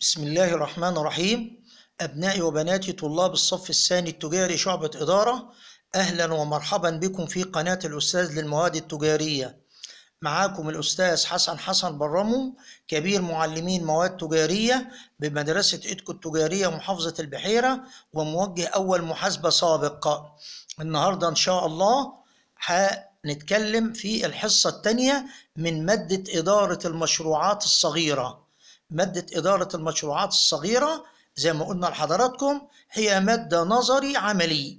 بسم الله الرحمن الرحيم أبنائي وبناتي طلاب الصف الثاني التجاري شعبة إدارة أهلا ومرحبا بكم في قناة الأستاذ للمواد التجارية معاكم الأستاذ حسن حسن برمو كبير معلمين مواد تجارية بمدرسة إدكو التجارية محافظة البحيرة وموجه أول محاسبة سابقة النهاردة إن شاء الله هنتكلم في الحصة الثانية من مادة إدارة المشروعات الصغيرة مادة إدارة المشروعات الصغيرة زي ما قلنا لحضراتكم هي مادة نظري عملي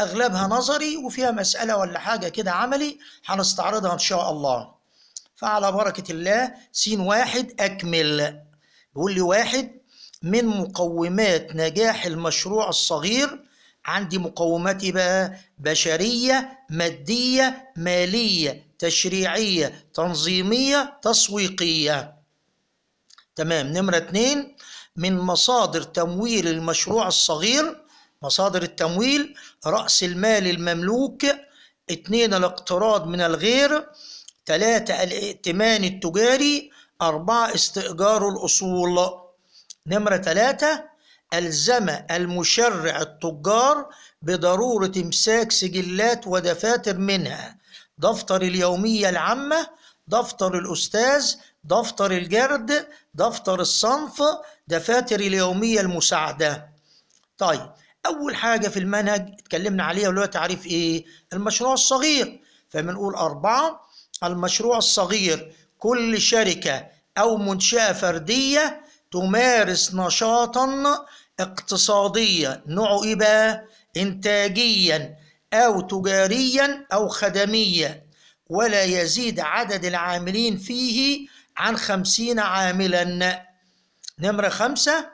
أغلبها نظري وفيها مسألة ولا حاجة كده عملي هنستعرضها إن شاء الله فعلى بركة الله سين واحد أكمل بيقول لي واحد من مقومات نجاح المشروع الصغير عندي مقومات بقى بشرية مادية مالية تشريعية تنظيمية تسويقية تمام نمرة اتنين من مصادر تمويل المشروع الصغير مصادر التمويل رأس المال المملوك اتنين الاقتراض من الغير تلاتة الائتمان التجاري أربعة استئجار الأصول نمرة تلاتة ألزم المشرع التجار بضرورة إمساك سجلات ودفاتر منها دفتر اليومية العامة دفتر الأستاذ دفتر الجرد دفتر الصنف دفاتر اليومية المساعدة طيب أول حاجة في المنهج اتكلمنا عليها اللي هو تعريف إيه؟ المشروع الصغير فبنقول أربعة المشروع الصغير كل شركة أو منشأة فردية تمارس نشاطا اقتصاديا نوعه إيه بقى؟ إنتاجيا أو تجاريا أو خدميا ولا يزيد عدد العاملين فيه عن خمسين عاملا نمرة خمسة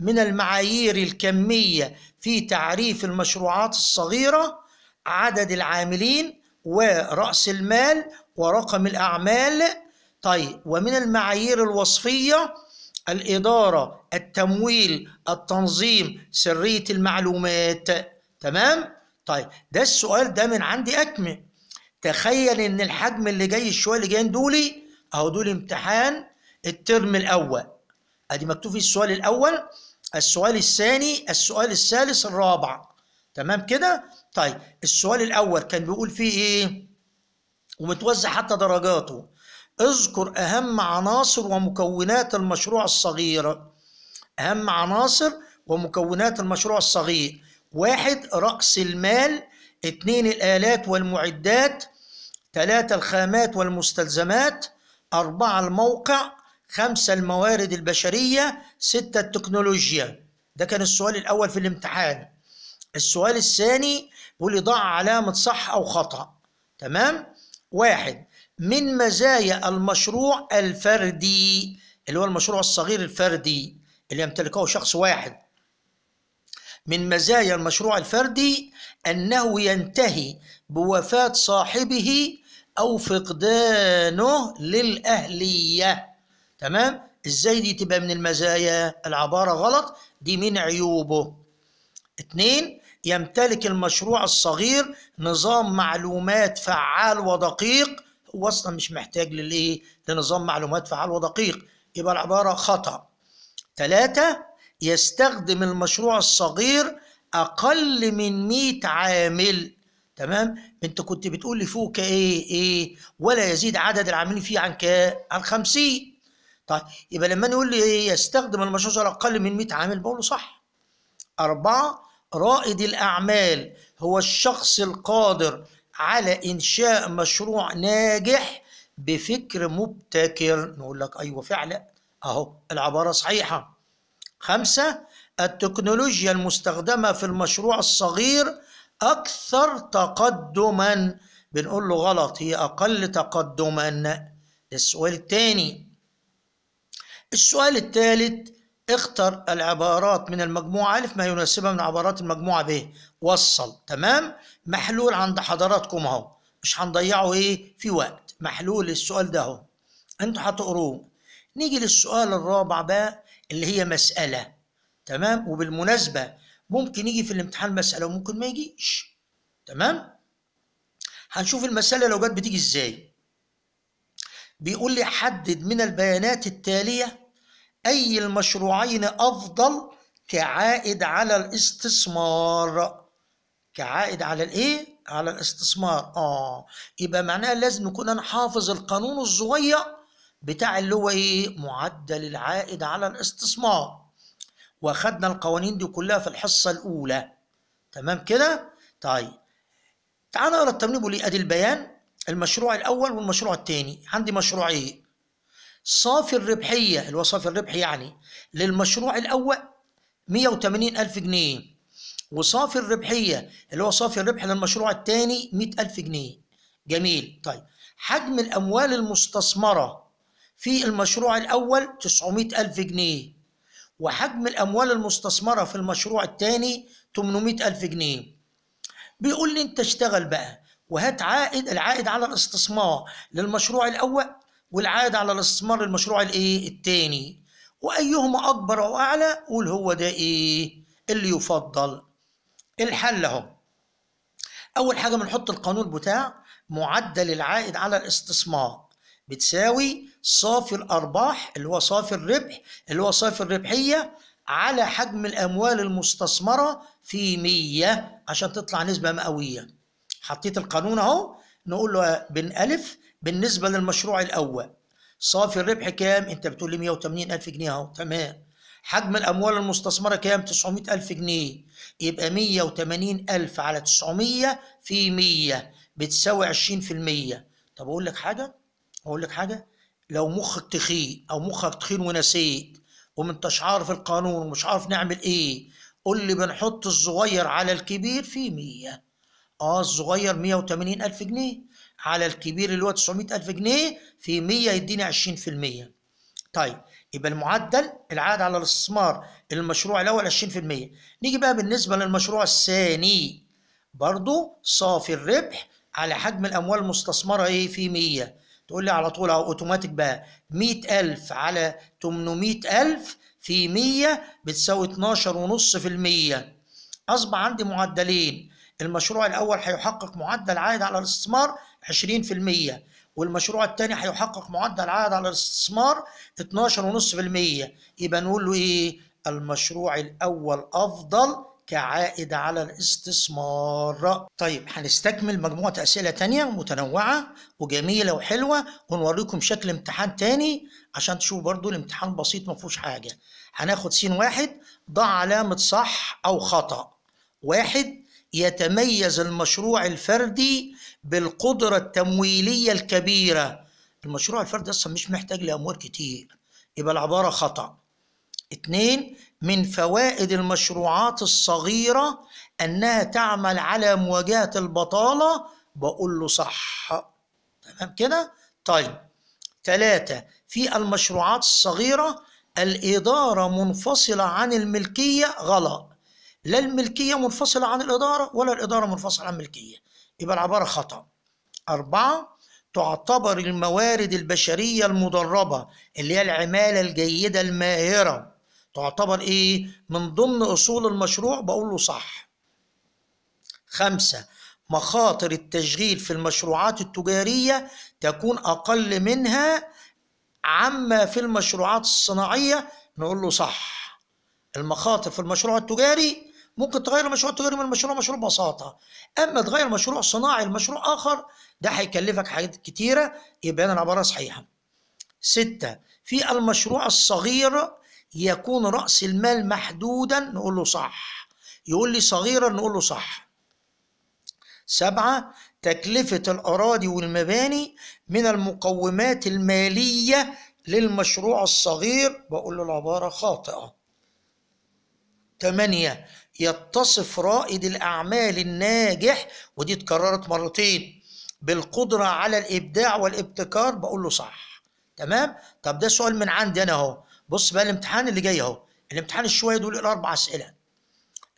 من المعايير الكمية في تعريف المشروعات الصغيرة عدد العاملين ورأس المال ورقم الأعمال طيب ومن المعايير الوصفية الإدارة التمويل التنظيم سرية المعلومات تمام؟ طيب ده السؤال ده من عندي أكمل تخيل إن الحجم اللي جاي الشوية اللي جايين دولي اهو دول امتحان الترم الاول ادي مكتوب في السؤال الاول السؤال الثاني السؤال الثالث الرابع تمام كده طيب السؤال الاول كان بيقول فيه ايه ومتوزع حتى درجاته اذكر اهم عناصر ومكونات المشروع الصغير اهم عناصر ومكونات المشروع الصغير واحد راس المال اثنين الالات والمعدات ثلاثة الخامات والمستلزمات أربعة الموقع خمسة الموارد البشرية ستة التكنولوجيا ده كان السؤال الأول في الامتحان السؤال الثاني بيقول ضع علامة صح أو خطأ تمام واحد من مزايا المشروع الفردي اللي هو المشروع الصغير الفردي اللي يمتلكه شخص واحد من مزايا المشروع الفردي أنه ينتهي بوفاة صاحبه أو فقدانه للأهلية تمام إزاي دي تبقى من المزايا العبارة غلط دي من عيوبه اتنين يمتلك المشروع الصغير نظام معلومات فعال ودقيق هو أصلا مش محتاج للإيه لنظام معلومات فعال ودقيق يبقى العبارة خطأ ثلاثة يستخدم المشروع الصغير أقل من 100 عامل تمام انت كنت بتقول لي فوق ايه ايه ولا يزيد عدد العاملين فيه عن كام عن 50 طيب يبقى لما يقول لي يستخدم المشروع اقل من 100 عامل بقول له صح أربعة رائد الأعمال هو الشخص القادر على إنشاء مشروع ناجح بفكر مبتكر نقول لك أيوة فعلا أهو العبارة صحيحة خمسة التكنولوجيا المستخدمة في المشروع الصغير أكثر تقدما بنقول له غلط هي أقل تقدما السؤال الثاني السؤال الثالث اختر العبارات من المجموعة ألف ما يناسبها من عبارات المجموعة ب وصل تمام محلول عند حضراتكم أهو مش هنضيعه إيه في وقت محلول السؤال ده أهو أنتوا هتقروه نيجي للسؤال الرابع بقى اللي هي مسألة تمام وبالمناسبة ممكن يجي في الامتحان مساله وممكن ما يجيش تمام هنشوف المساله لو جت بتيجي ازاي بيقول لي حدد من البيانات التاليه اي المشروعين افضل كعائد على الاستثمار كعائد على الايه على الاستثمار اه يبقى معناها لازم نكون انا حافظ القانون الصغير بتاع اللي هو ايه معدل العائد على الاستثمار واخدنا القوانين دي كلها في الحصه الاولى تمام كده طيب تعال نقرا التمرين بيقول ادي البيان المشروع الاول والمشروع الثاني عندي مشروعين إيه؟ صافي الربحيه اللي هو صافي الربح يعني للمشروع الاول 180 الف جنيه وصافي الربحيه اللي هو صافي الربح للمشروع الثاني 100 الف جنيه جميل طيب حجم الاموال المستثمره في المشروع الاول 900 الف جنيه وحجم الأموال المستثمرة في المشروع الثاني 800 ألف جنيه بيقول لي أنت اشتغل بقى وهات عائد العائد على الاستثمار للمشروع الأول والعائد على الاستثمار للمشروع الايه الثاني وأيهما أكبر أو أعلى قول هو ده إيه اللي يفضل الحل أهو أول حاجة بنحط القانون بتاع معدل العائد على الاستثمار بتساوي صافي الأرباح اللي هو صافي الربح اللي هو صافي الربحية على حجم الأموال المستثمرة في 100 عشان تطلع نسبة مئوية حطيت القانون أهو نقول له بن ألف بالنسبة للمشروع الأول صافي الربح كام؟ أنت بتقول لي 180 ألف جنيه أهو تمام حجم الأموال المستثمرة كام؟ 900 ألف جنيه يبقى 180 ألف على 900 في 100 بتساوي 20% طب أقول لك حاجة اقول لك حاجه لو مخك تخين او مخك تخين ونسيت وما انتش عارف القانون ومش عارف نعمل ايه قول لي بنحط الصغير على الكبير في 100 اه الصغير 180 الف جنيه على الكبير اللي هو 900 الف جنيه في 100 يديني 20% طيب يبقى المعدل العائد على الاستثمار المشروع الاول 20% نيجي بقى بالنسبه للمشروع الثاني برضو صافي الربح على حجم الاموال المستثمره ايه في 100 تقول لي على طول اهو اوتوماتيك بقى 100000 على 800000 في 100 بتساوي 12.5% اصبح عندي معدلين المشروع الاول هيحقق معدل عائد على الاستثمار 20% والمشروع الثاني هيحقق معدل عائد على الاستثمار 12.5% يبقى نقول له ايه المشروع الاول افضل كعائد على الاستثمار طيب هنستكمل مجموعة أسئلة تانية متنوعة وجميلة وحلوة ونوريكم شكل امتحان تاني عشان تشوفوا برضو الامتحان بسيط ما فيهوش حاجة هناخد سين واحد ضع علامة صح أو خطأ واحد يتميز المشروع الفردي بالقدرة التمويلية الكبيرة المشروع الفردي أصلا مش محتاج لأموال كتير يبقى العبارة خطأ اتنين من فوائد المشروعات الصغيرة أنها تعمل على مواجهة البطالة بقول له صح تمام كده؟ طيب ثلاثة في المشروعات الصغيرة الإدارة منفصلة عن الملكية غلط لا الملكية منفصلة عن الإدارة ولا الإدارة منفصلة عن الملكية يبقى العبارة خطأ أربعة تعتبر الموارد البشرية المدربة اللي هي العمالة الجيدة الماهرة تعتبر ايه من ضمن اصول المشروع بقول له صح خمسة مخاطر التشغيل في المشروعات التجارية تكون أقل منها عما في المشروعات الصناعية نقول له صح المخاطر في المشروع التجاري ممكن تغير المشروع التجاري من مشروع مشروع بساطة أما تغير مشروع صناعي لمشروع آخر ده هيكلفك حاجات كتيرة يبقى أنا العبارة صحيحة ستة في المشروع الصغير يكون رأس المال محدودا نقول له صح يقول لي صغيرا نقول له صح سبعة تكلفة الأراضي والمباني من المقومات المالية للمشروع الصغير بقول له العبارة خاطئة تمانية يتصف رائد الأعمال الناجح ودي اتكررت مرتين بالقدرة على الإبداع والابتكار بقول له صح تمام طب ده سؤال من عندي أنا أهو بص بقى الامتحان اللي جاي اهو الامتحان الشويه دول الاربع اسئله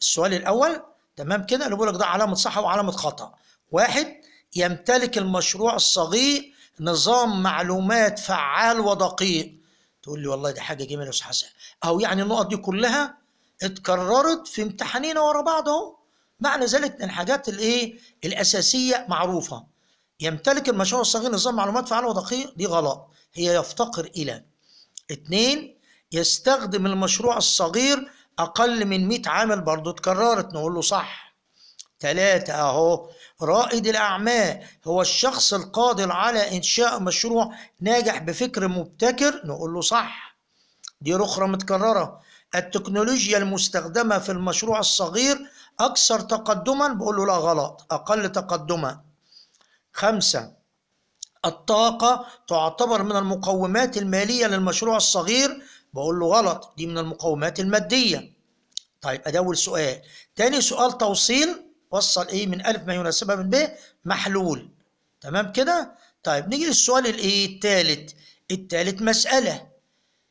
السؤال الاول تمام كده اللي بيقول لك ده علامه صح وعلامه خطا واحد يمتلك المشروع الصغير نظام معلومات فعال ودقيق تقول لي والله دي حاجه جميله يا استاذ حسن اهو يعني النقط دي كلها اتكررت في امتحانين ورا بعض اهو معنى ذلك ان الحاجات الايه الاساسيه معروفه يمتلك المشروع الصغير نظام معلومات فعال ودقيق دي غلط هي يفتقر الى اثنين يستخدم المشروع الصغير أقل من 100 عامل برضه اتكررت نقول له صح ثلاثة أهو رائد الأعمال هو الشخص القادر على إنشاء مشروع ناجح بفكر مبتكر نقول له صح دي أخرى متكررة التكنولوجيا المستخدمة في المشروع الصغير أكثر تقدما بقول له لا غلط أقل تقدما خمسة الطاقة تعتبر من المقومات المالية للمشروع الصغير بقول له غلط دي من المقومات الماديه طيب ده أول سؤال تاني سؤال توصيل وصل ايه من الف ما يناسبها من ب محلول تمام كده طيب نيجي للسؤال الايه التالت التالت مساله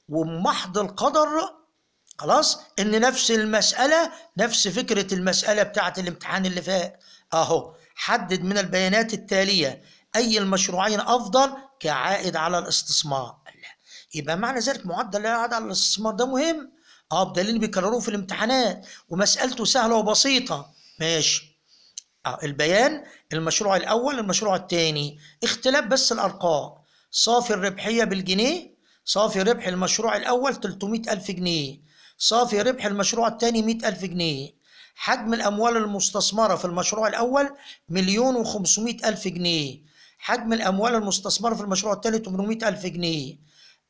ومحض القدر خلاص ان نفس المساله نفس فكره المساله بتاعه الامتحان اللي فات اهو حدد من البيانات التاليه اي المشروعين افضل كعائد على الاستثمار يبقى معنى ذلك معدل الاعاده على الاستثمار ده مهم اه بدليل بيكرروه في الامتحانات ومسالته سهله وبسيطه ماشي اه البيان المشروع الاول المشروع الثاني اختلاف بس الارقام صافي الربحيه بالجنيه صافي ربح المشروع الاول 300000 جنيه صافي ربح المشروع الثاني 100000 جنيه حجم الأموال المستثمرة في المشروع الأول مليون و ألف جنيه حجم الأموال المستثمرة في المشروع الثاني 800 ألف جنيه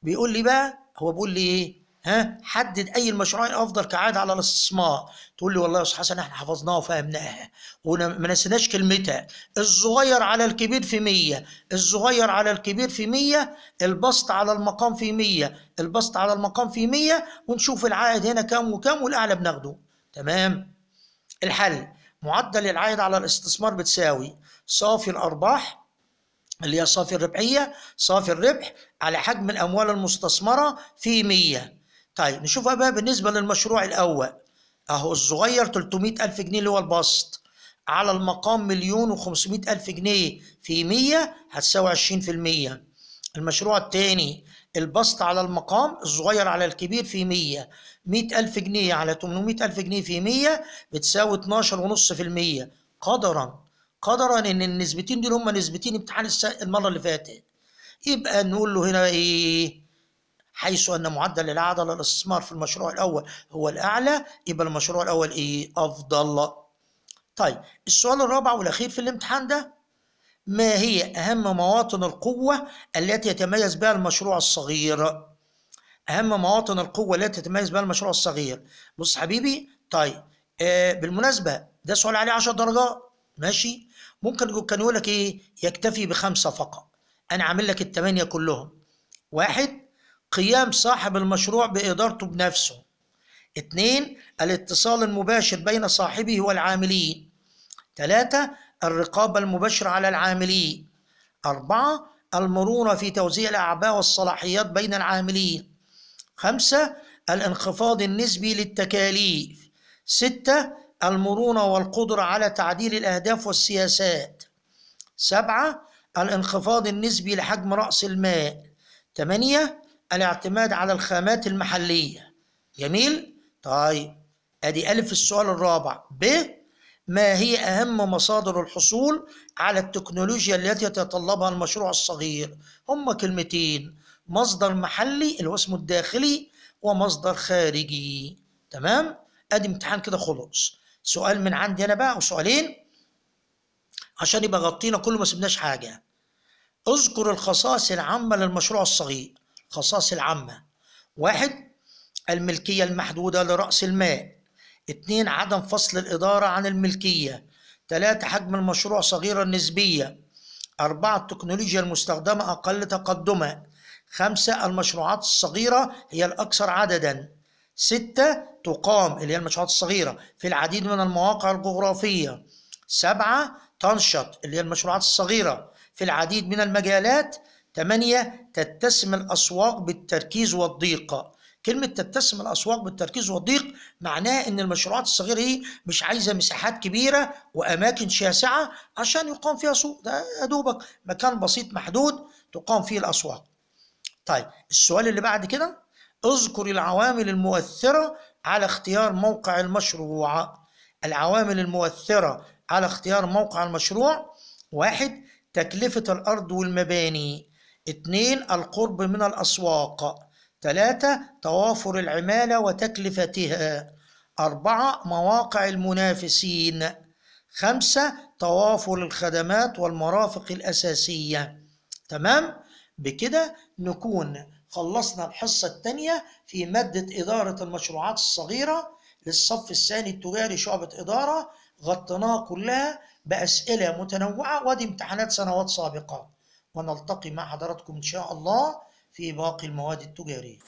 بيقول لي بقى هو بيقول لي ايه ها حدد اي المشروعين افضل كعاده على الاستثمار تقول لي والله يا استاذ حسن احنا حفظناها وفهمناها وما نسيناش كلمتها الصغير على الكبير في 100 الصغير على الكبير في 100 البسط على المقام في 100 البسط على المقام في 100 ونشوف العائد هنا كام وكام والاعلى بناخده تمام الحل معدل العائد على الاستثمار بتساوي صافي الارباح اللي هي صافي الربحية صافي الربح على حجم الأموال المستثمرة في 100 طيب نشوف بقى بالنسبة للمشروع الأول أهو الصغير 300 ألف جنيه اللي هو البسط على المقام مليون و500 ألف جنيه في 100 هتساوي 20% المشروع الثاني البسط على المقام الصغير على الكبير في 100 100 ألف جنيه على 800 ألف جنيه في 100 بتساوي 12.5% قدرا قدرا ان النسبتين دول هم نسبتين امتحان المره اللي فاتت يبقى نقول له هنا ايه حيث ان معدل العدل الاستثمار في المشروع الاول هو الاعلى يبقى المشروع الاول ايه افضل طيب السؤال الرابع والاخير في الامتحان ده ما هي اهم مواطن القوه التي يتميز بها المشروع الصغير اهم مواطن القوه التي تتميز بها المشروع الصغير بص حبيبي طيب آه بالمناسبه ده سؤال عليه 10 درجات ماشي ممكن كان يقول لك ايه يكتفي بخمسه فقط انا عامل لك الثمانيه كلهم واحد قيام صاحب المشروع بادارته بنفسه اثنين الاتصال المباشر بين صاحبه والعاملين ثلاثة الرقابة المباشرة على العاملين أربعة المرونة في توزيع الأعباء والصلاحيات بين العاملين خمسة الانخفاض النسبي للتكاليف ستة المرونة والقدرة على تعديل الأهداف والسياسات سبعة الانخفاض النسبي لحجم رأس المال ثمانية الاعتماد على الخامات المحلية جميل؟ طيب أدي ألف السؤال الرابع ب ما هي أهم مصادر الحصول على التكنولوجيا التي يتطلبها المشروع الصغير؟ هما كلمتين مصدر محلي اللي هو اسمه الداخلي ومصدر خارجي تمام؟ أدي امتحان كده خلص سؤال من عندي انا بقى وسؤالين عشان يبقى غطينا كله ما سبناش حاجه اذكر الخصائص العامه للمشروع الصغير الخصائص العامه واحد الملكيه المحدوده لراس المال اتنين عدم فصل الاداره عن الملكيه تلاتة حجم المشروع صغيرة نسبية أربعة التكنولوجيا المستخدمة أقل تقدما خمسة المشروعات الصغيرة هي الأكثر عددا ستة تقام اللي هي المشروعات الصغيرة في العديد من المواقع الجغرافية سبعة تنشط اللي هي المشروعات الصغيرة في العديد من المجالات ثمانية تتسم الأسواق بالتركيز والضيقة كلمة تتسم الأسواق بالتركيز والضيق معناها إن المشروعات الصغيرة دي مش عايزة مساحات كبيرة وأماكن شاسعة عشان يقام فيها سوق ده يا دوبك مكان بسيط محدود تقام فيه الأسواق. طيب السؤال اللي بعد كده اذكر العوامل المؤثرة على اختيار موقع المشروع العوامل المؤثرة على اختيار موقع المشروع واحد تكلفة الأرض والمباني اثنين القرب من الأسواق ثلاثة توافر العمالة وتكلفتها أربعة مواقع المنافسين خمسة توافر الخدمات والمرافق الأساسية تمام بكده نكون خلصنا الحصة الثانية في مادة إدارة المشروعات الصغيرة للصف الثاني التجاري شعبة إدارة غطيناها كلها بأسئلة متنوعة ودي امتحانات سنوات سابقة ونلتقي مع حضراتكم إن شاء الله في باقي المواد التجارية